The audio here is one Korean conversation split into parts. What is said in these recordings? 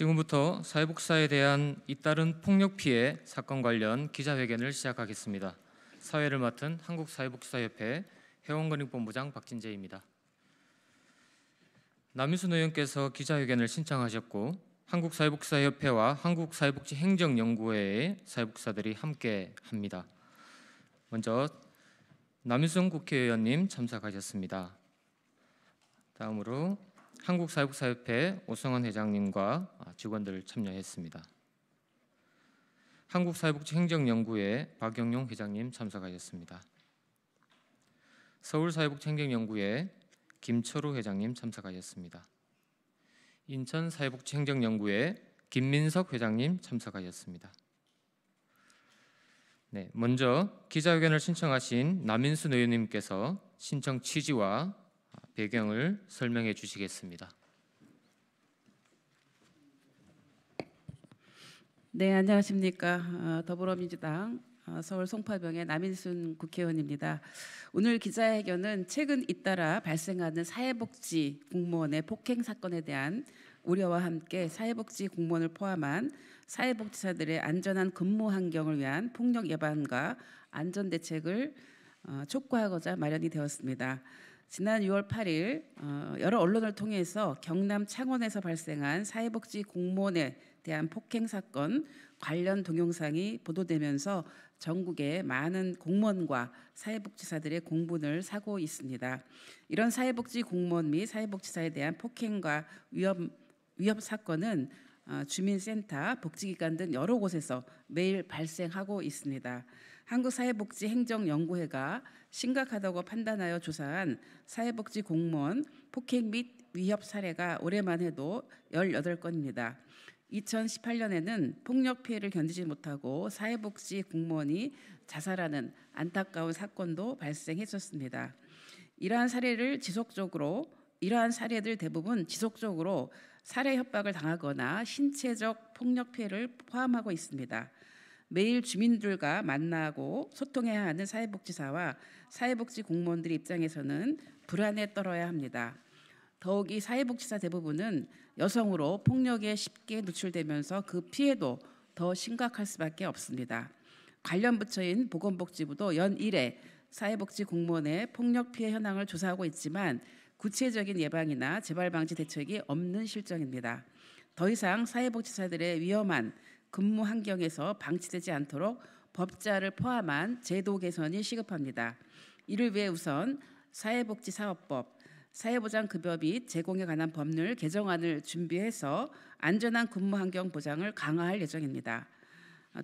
지금부터 사회복사에 대한 잇따른 폭력 피해 사건 관련 기자회견을 시작하겠습니다. 사회를 맡은 한국사회복사협회 회원건익본부장 박진재입니다. 남유순 의원께서 기자회견을 신청하셨고 한국사회복사협회와 한국사회복지행정연구회의 사회복사들이 함께 합니다. 먼저 남유순 국회의원님 참석하셨습니다. 다음으로 한국사육사협회 오성환 회장님과 아, 직원들 참여했습니다. 한국사회복지 행정연구회 박영용 회장님 참석하셨습니다. 서울사회복지 행정연구회 김철우 회장님 참석하셨습니다. 인천사회복지 행정연구회 김민석 회장님 참석하셨습니다. 네, 먼저 기자회견을 신청하신 남인순 의원님께서 신청 취지와 배경을 설명해 주시겠습니다. 네, 안녕하십니까. 어, 더불어민주당 어, 서울 송파병의 남인순 국회의원입니다. 오늘 기자회견은 최근 잇따라 발생하는 사회복지 공무원의 폭행 사건에 대한 우려와 함께 사회복지 공무원을 포함한 사회복지사들의 안전한 근무 환경을 위한 폭력 예방과 안전 대책을 어, 촉구하고자 마련이 되었습니다. 지난 6월 8일 어, 여러 언론을 통해서 경남 창원에서 발생한 사회복지 공무원에 대한 폭행 사건 관련 동영상이 보도되면서 전국의 많은 공무원과 사회복지사들의 공분을 사고 있습니다. 이런 사회복지 공무원 및 사회복지사에 대한 폭행과 위협 위협 사건은 어, 주민센터, 복지기관 등 여러 곳에서 매일 발생하고 있습니다. 한국사회복지행정연구회가 심각하다고 판단하여 조사한 사회복지 공무원 폭행 및 위협 사례가 올해만 해도 18건입니다. 2018년에는 폭력 피해를 견디지 못하고 사회복지 공무원이 자살하는 안타까운 사건도 발생했었습니다. 이러한 사례를 지속적으로 이러한 사례들 대부분 지속적으로 살해 협박을 당하거나 신체적 폭력 피해를 포함하고 있습니다. 매일 주민들과 만나고 소통해야 하는 사회복지사와 사회복지 공무원들 입장에서는 불안에 떨어야 합니다. 더욱이 사회복지사 대부분은 여성으로 폭력에 쉽게 노출되면서 그 피해도 더 심각할 수밖에 없습니다. 관련 부처인 보건복지부도 연 1회 사회복지 공무원의 폭력 피해 현황을 조사하고 있지만 구체적인 예방이나 재발 방지 대책이 없는 실정입니다. 더 이상 사회복지사들의 위험한 근무 환경에서 방치되지 않도록 법자를 포함한 제도 개선이 시급합니다. 이를 위해 우선 사회복지사업법, 사회보장급여 및 제공에 관한 법률 개정안을 준비해서 안전한 근무 환경 보장을 강화할 예정입니다.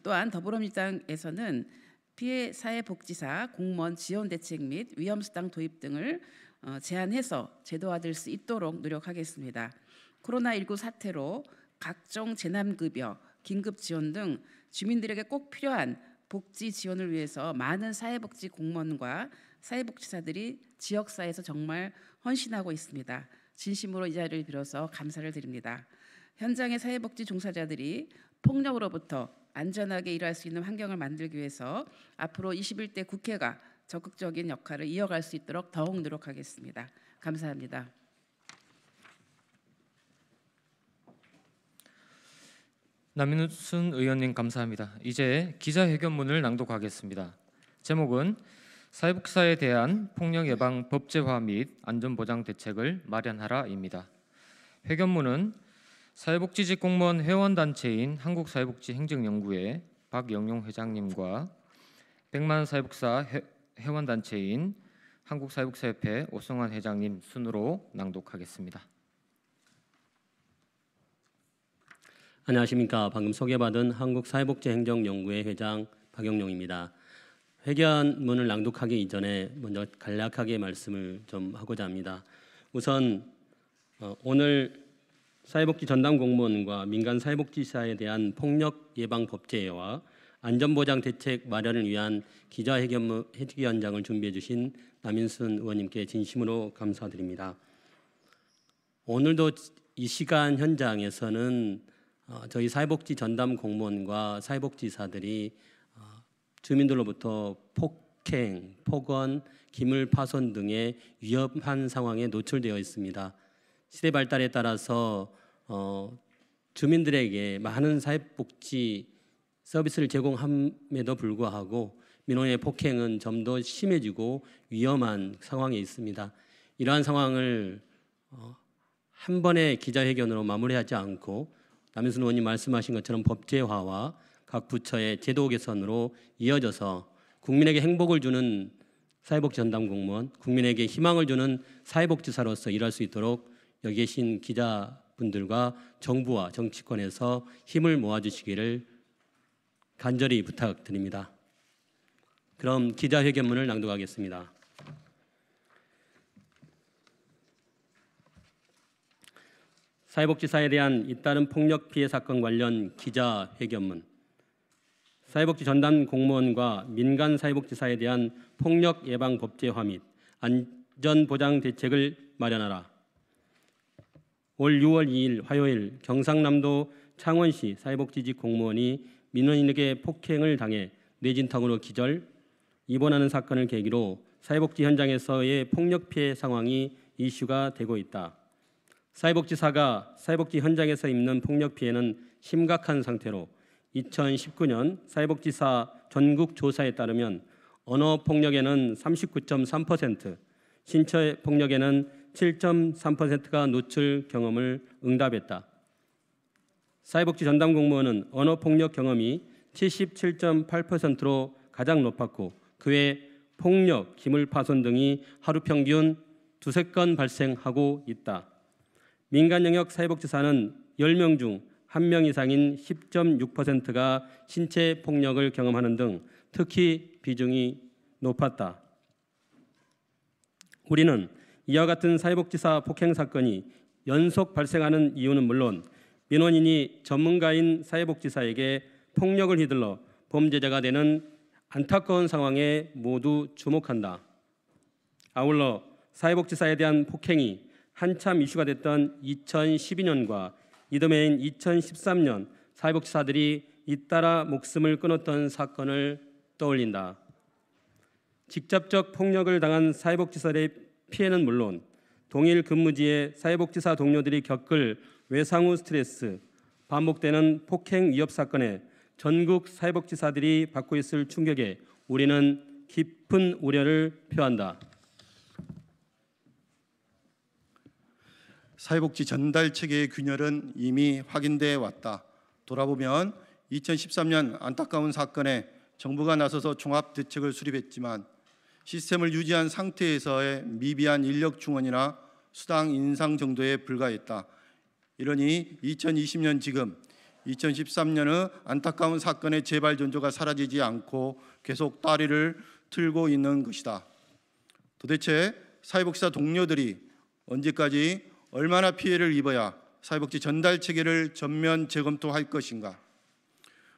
또한 더불어민주당에서는 피해 사회복지사 공무원 지원 대책 및 위험수당 도입 등을 어, 제안해서 제도화될 수 있도록 노력하겠습니다. 코로나19 사태로 각종 재난급여, 긴급 지원 등 주민들에게 꼭 필요한 복지 지원을 위해서 많은 사회복지 공무원과 사회복지사들이 지역사회에서 정말 헌신하고 있습니다. 진심으로 이 자리를 빌어서 감사를 드립니다. 현장의 사회복지 종사자들이 폭력으로부터 안전하게 일할 수 있는 환경을 만들기 위해서 앞으로 21대 국회가 적극적인 역할을 이어갈 수 있도록 더욱 노력하겠습니다. 감사합니다. 남인순 의원님 감사합니다. 이제 기자회견문을 낭독하겠습니다. 제목은 사회복사에 대한 폭력 예방 법제화 및 안전보장 대책을 마련하라입니다. 회견문은 사회복지직 공무원 회원단체인 한국사회복지행정연구회 박영용 회장님과 백만 사회복사 회원단체인 한국사회복사협회 오성환 회장님 순으로 낭독하겠습니다. 안녕하십니까. 방금 소개받은 한국사회복지행정연구회 회장 박영룡입니다. 회견문을 낭독하기 이전에 먼저 간략하게 말씀을 좀 하고자 합니다. 우선 어, 오늘 사회복지 전담 공무원과 민간 사회복지사에 대한 폭력 예방 법제와 안전보장 대책 마련을 위한 기자회견장을 준비해 주신 남인순 의원님께 진심으로 감사드립니다. 오늘도 이 시간 현장에서는 어, 저희 사회복지 전담 공무원과 사회복지사들이 어, 주민들로부터 폭행, 폭언, 기물 파손 등의 위험한 상황에 노출되어 있습니다. 시대 발달에 따라서 어, 주민들에게 많은 사회복지 서비스를 제공함에도 불구하고 민원의 폭행은 좀더 심해지고 위험한 상황에 있습니다. 이러한 상황을 어, 한 번의 기자회견으로 마무리하지 않고 남현순 의원님 말씀하신 것처럼 법제화와 각 부처의 제도 개선으로 이어져서 국민에게 행복을 주는 사회복지 전담 공무원, 국민에게 희망을 주는 사회복지사로서 일할 수 있도록 여기 계신 기자분들과 정부와 정치권에서 힘을 모아주시기를 간절히 부탁드립니다. 그럼 기자회견문을 낭독하겠습니다. 사회복지사에 대한 잇따른 폭력 피해 사건 관련 기자 회견문, 사회복지 전담 공무원과 민간 사회복지사에 대한 폭력 예방 법제화 및 안전보장 대책을 마련하라. 올 6월 2일 화요일 경상남도 창원시 사회복지직 공무원이 민원인에게 폭행을 당해 뇌진탕으로 기절, 입원하는 사건을 계기로 사회복지 현장에서의 폭력 피해 상황이 이슈가 되고 있다. 사회복지사가 사회복지 현장에서 입는 폭력 피해는 심각한 상태로 2019년 사회복지사 전국 조사에 따르면 언어 폭력에는 39.3%, 신체 폭력에는 7.3%가 노출 경험을 응답했다. 사회복지 전담 공무원은 언어 폭력 경험이 77.8%로 가장 높았고 그외 폭력, 기물 파손 등이 하루 평균 두세 건 발생하고 있다. 민간 영역 사회복지사는 10명 중 1명 이상인 10.6%가 신체 폭력을 경험하는 등 특히 비중이 높았다. 우리는 이와 같은 사회복지사 폭행 사건이 연속 발생하는 이유는 물론 민원인이 전문가인 사회복지사에게 폭력을 휘둘러 범죄자가 되는 안타까운 상황에 모두 주목한다. 아울러 사회복지사에 대한 폭행이 한참 이슈가 됐던 2012년과 이듬해인 2013년 사회복지사들이 잇따라 목숨을 끊었던 사건을 떠올린다. 직접적 폭력을 당한 사회복지사의 피해는 물론 동일 근무지의 사회복지사 동료들이 겪을 외상후 스트레스, 반복되는 폭행 위협 사건에 전국 사회복지사들이 받고 있을 충격에 우리는 깊은 우려를 표한다. 사회복지 전달 체계의 균열은 이미 확인돼 왔다. 돌아보면 2013년 안타까운 사건에 정부가 나서서 종합 대책을 수립했지만 시스템을 유지한 상태에서의 미비한 인력 충원이나 수당 인상 정도에 불과했다. 이러니 2020년 지금 2013년의 안타까운 사건의 재발 전조가 사라지지 않고 계속 다리를 틀고 있는 것이다. 도대체 사회복지사 동료들이 언제까지 얼마나 피해를 입어야 사회복지 전달 체계를 전면 재검토할 것인가?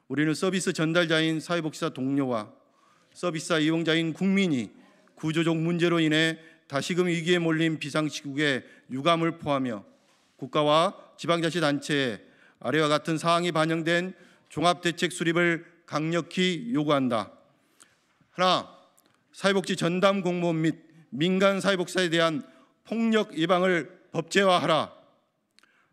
우리는 서비스 전달자인 사회복지사 동료와 서비스사 이용자인 국민이 구조적 문제로 인해 다시금 위기에 몰린 비상시국에 유감을 포하며 국가와 지방자치단체에 아래와 같은 사항이 반영된 종합대책 수립을 강력히 요구한다. 하나, 사회복지 전담 공무원 및 민간 사회복지사에 대한 폭력 예방을 법제화하라.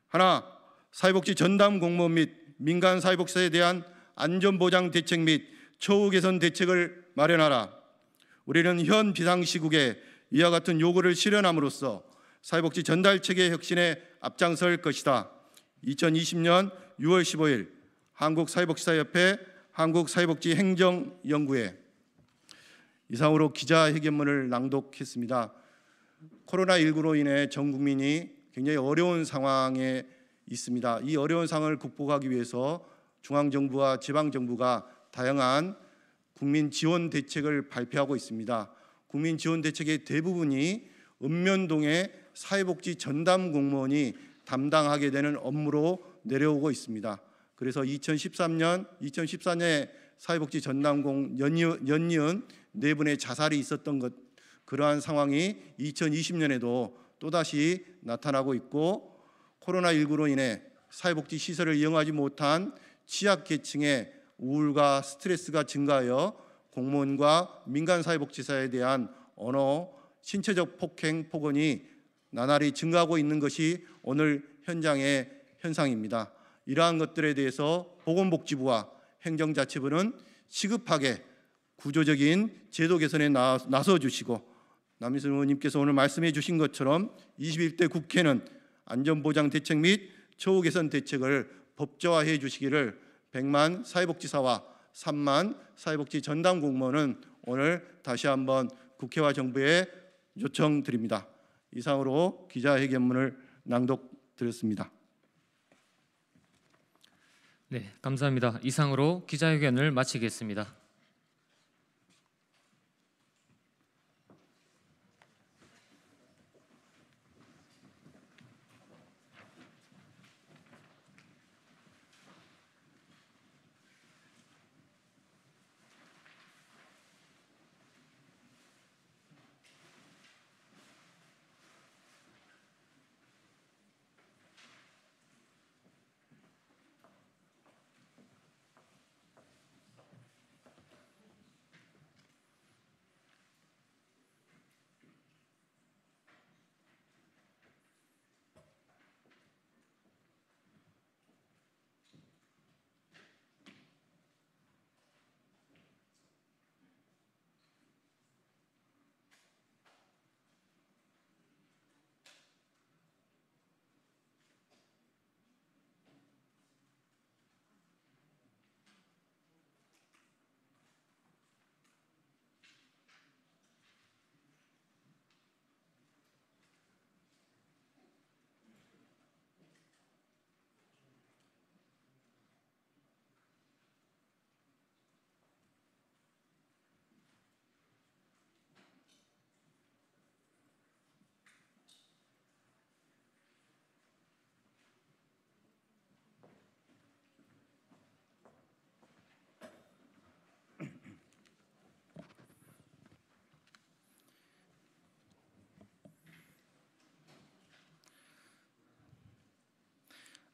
하나, 사회복지 전담 공무원및 민간 사회복지에 대한 안전보장 대책 및 처우 개선 대책을 마련하라. 우리는 현 비상시국에 이와 같은 요구를 실현함으로써 사회복지 전달 체계 혁신에 앞장설 것이다. 2020년 6월 15일 한국사회복지사협회 한국사회복지행정연구회 이상으로 기자회견문을 낭독했습니다. 코로나19로 인해 전 국민이 굉장히 어려운 상황에 있습니다. 이 어려운 상황을 극복하기 위해서 중앙정부와 지방정부가 다양한 국민 지원 대책을 발표하고 있습니다. 국민 지원 대책의 대부분이 읍면동의 사회복지 전담 공무원이 담당하게 되는 업무로 내려오고 있습니다. 그래서 2013년, 2014년에 사회복지 전담공 연이은 네 분의 자살이 있었던 것 그러한 상황이 2020년에도 또다시 나타나고 있고 코로나19로 인해 사회복지 시설을 이용하지 못한 취약 계층의 우울과 스트레스가 증가하여 공무원과 민간 사회복지사에 대한 언어 신체적 폭행 폭언이 나날이 증가하고 있는 것이 오늘 현장의 현상입니다. 이러한 것들에 대해서 보건복지부와 행정자치부는 시급하게 구조적인 제도 개선에 나서 주시고 남인순 의원님께서 오늘 말씀해 주신 것처럼 21대 국회는 안전보장 대책 및 처우 개선 대책을 법제화해 주시기를 100만 사회복지사와 3만 사회복지 전담 공무원은 오늘 다시 한번 국회와 정부에 요청드립니다. 이상으로 기자회견문을 낭독드렸습니다. 네, 감사합니다. 이상으로 기자회견을 마치겠습니다.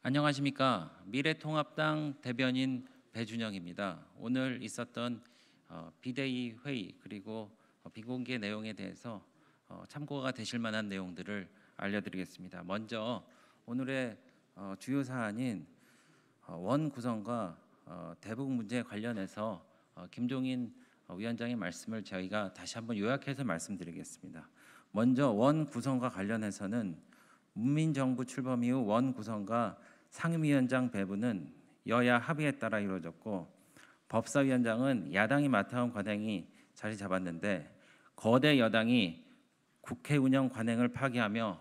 안녕하십니까 미래통합당 대변인 배준영입니다. 오늘 있었던 어, 비대위 회의 그리고 비공개 내용에 대해서 어, 참고가 되실 만한 내용들을 알려드리겠습니다. 먼저 오늘의 어, 주요 사안인 원 구성과 대북 문제 관련해서 김종인 위원장의 말씀을 저희가 다시 한번 요약해서 말씀드리겠습니다. 먼저 원 구성과 관련해서는 문민정부 출범 이후 원 구성과 상임위원장 배분은 여야 합의에 따라 이루어졌고 법사위원장은 야당이 맡아온 관행이 자리 잡았는데 거대 여당이 국회 운영 관행을 파기하며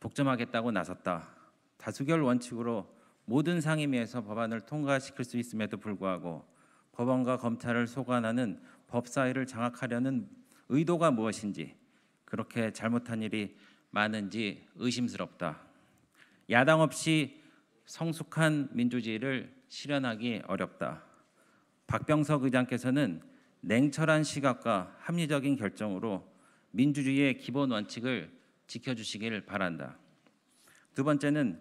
독점하겠다고 나섰다. 다수결 원칙으로 모든 상임위에서 법안을 통과시킬 수 있음에도 불구하고 법원과 검찰을 소관하는 법사위를 장악하려는 의도가 무엇인지 그렇게 잘못한 일이 많은지 의심스럽다. 야당 없이 성숙한 민주주의를 실현하기 어렵다. 박병석 의장께서는 냉철한 시각과 합리적인 결정으로 민주주의의 기본 원칙을 지켜주시길 바란다. 두 번째는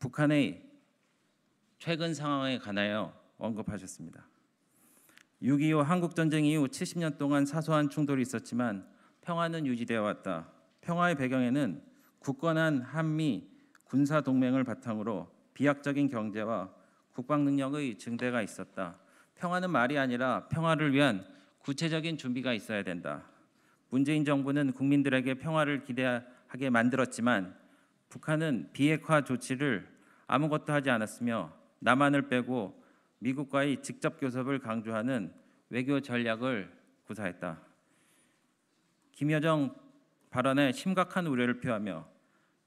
북한의 최근 상황에 관하여 언급하셨습니다. 6.25 한국전쟁 이후 70년 동안 사소한 충돌이 있었지만 평화는 유지되어 왔다. 평화의 배경에는 굳건한 한미 군사동맹을 바탕으로 비약적인 경제와 국방 능력의 증대가 있었다. 평화는 말이 아니라 평화를 위한 구체적인 준비가 있어야 된다. 문재인 정부는 국민들에게 평화를 기대하게 만들었지만 북한은 비핵화 조치를 아무것도 하지 않았으며 남한을 빼고 미국과의 직접 교섭을 강조하는 외교 전략을 구사했다. 김여정 발언에 심각한 우려를 표하며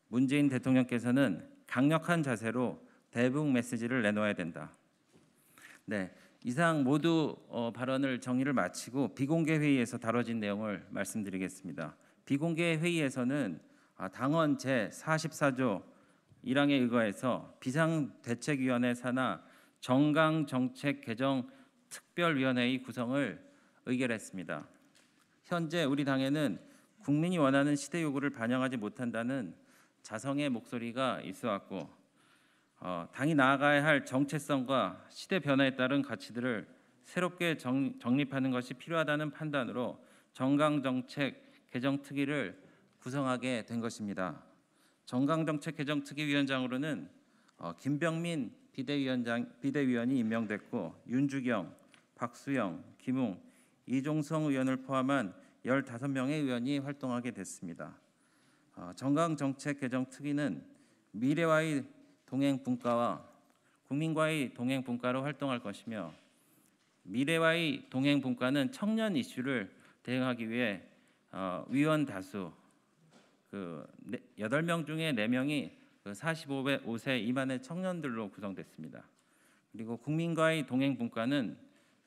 문재인 대통령께서는 강력한 자세로 대북 메시지를 내놓아야 된다. 네, 이상 모두 어, 발언을 정리를 마치고 비공개 회의에서 다뤄진 내용을 말씀드리겠습니다. 비공개 회의에서는 아, 당원 제 44조 1항에 의거해서 비상대책위원회 산하 정강정책개정특별위원회의 구성을 의결했습니다. 현재 우리 당에는 국민이 원하는 시대 요구를 반영하지 못한다는 자성의 목소리가 있어왔고 어, 당이 나아가야 할 정체성과 시대 변화에 따른 가치들을 새롭게 정, 정립하는 것이 필요하다는 판단으로 정강 정책 개정 특위를 구성하게 된 것입니다. 정강 정책 개정 특위 위원장으로는 어, 김병민 비대위원장 비대위원이 임명됐고 윤주경, 박수영, 김웅, 이종성 의원을 포함한 15명의 의원이 활동하게 됐습니다. 어, 정강 정책 개정 특위는 미래와의 동행 분과와 국민과의 동행 분과로 활동할 것이며 미래와의 동행 분과는 청년 이슈를 대응하기 위해 어, 위원 다수 그 8명 중에 4명이 그 45세 이만의 청년들로 구성됐습니다. 그리고 국민과의 동행 분과는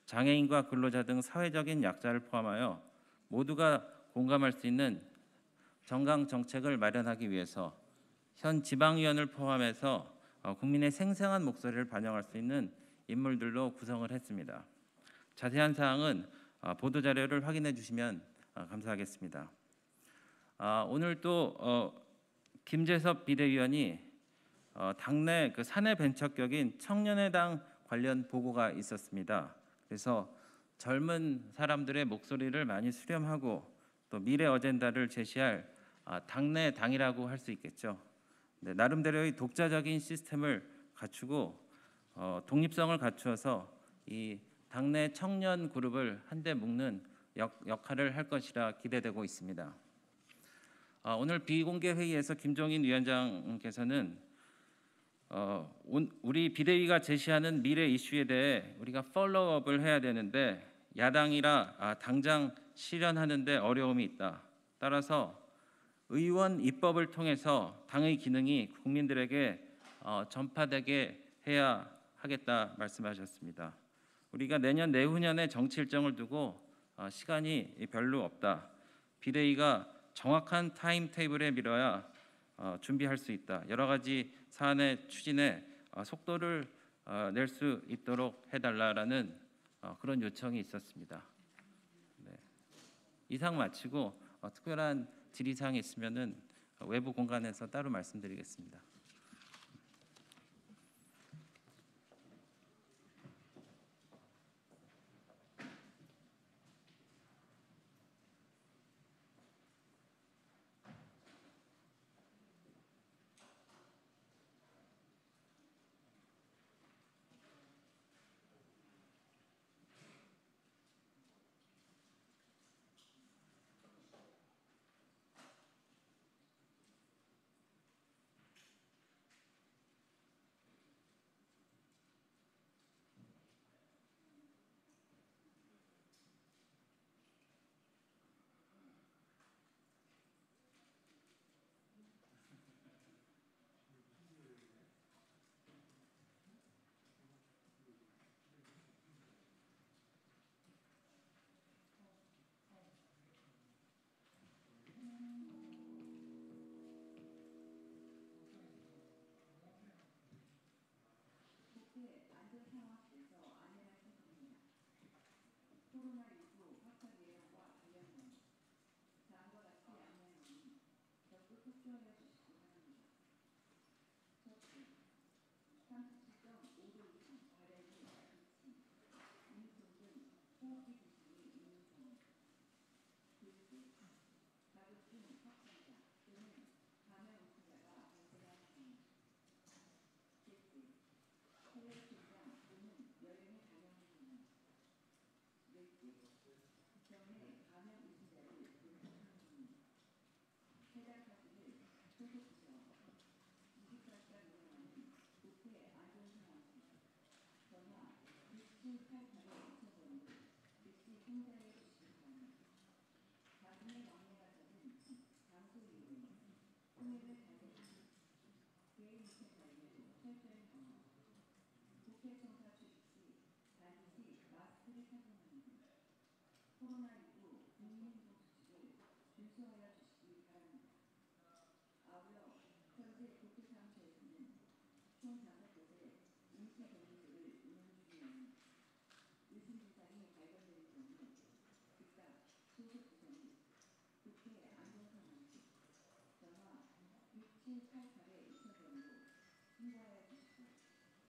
장애인과 근로자 등 사회적인 약자를 포함하여 모두가 공감할 수 있는 정강 정책을 마련하기 위해서 현 지방위원을 포함해서 어, 국민의 생생한 목소리를 반영할 수 있는 인물들로 구성을 했습니다. 자세한 사항은 어, 보도 자료를 확인해 주시면 어, 감사하겠습니다. 아, 오늘 또 김재섭 비대위원이 당내 그 사내 벤처격인 청년의당 관련 보고가 있었습니다. 그래서 젊은 사람들의 목소리를 많이 수렴하고 또 미래 어젠다를 제시할 아, 당내 당이라고 할 수 있겠죠. 네, 나름대로의 독자적인 시스템을 갖추고 어, 독립성을 갖추어서 이 당내 청년 그룹을 한데 묶는 역, 역할을 할 것이라 기대되고 있습니다. 어, 오늘 비공개 회의에서 김종인 위원장께서는 어, 우리 비대위가 제시하는 미래 이슈에 대해 우리가 팔로우업을 해야 되는데 야당이라 아, 당장 실현하는데 어려움이 있다. 따라서 의원 입법을 통해서 당의 기능이 국민들에게 어, 전파되게 해야 하겠다 말씀하셨습니다. 우리가 내년 내후년에 정치 일정을 두고 어, 시간이 별로 없다. 비대위가 정확한 타임 테이블에 밀어야 어, 준비할 수 있다. 여러 가지 사안의 추진에 어, 속도를 어, 낼수 있도록 해달라라는 어, 그런 요청이 있었습니다. 네. 이상 마치고 어, 특별한 질의사항이 있으면 어, 외부 공간에서 따로 말씀드리겠습니다. 국회청사 출입 시 반드시 마스크를 착용합니다. 코로나19 국민행동수칙을 준수 안전상황 시 전화 6788에 2 0으로 신고하여 주시기 바랍니다.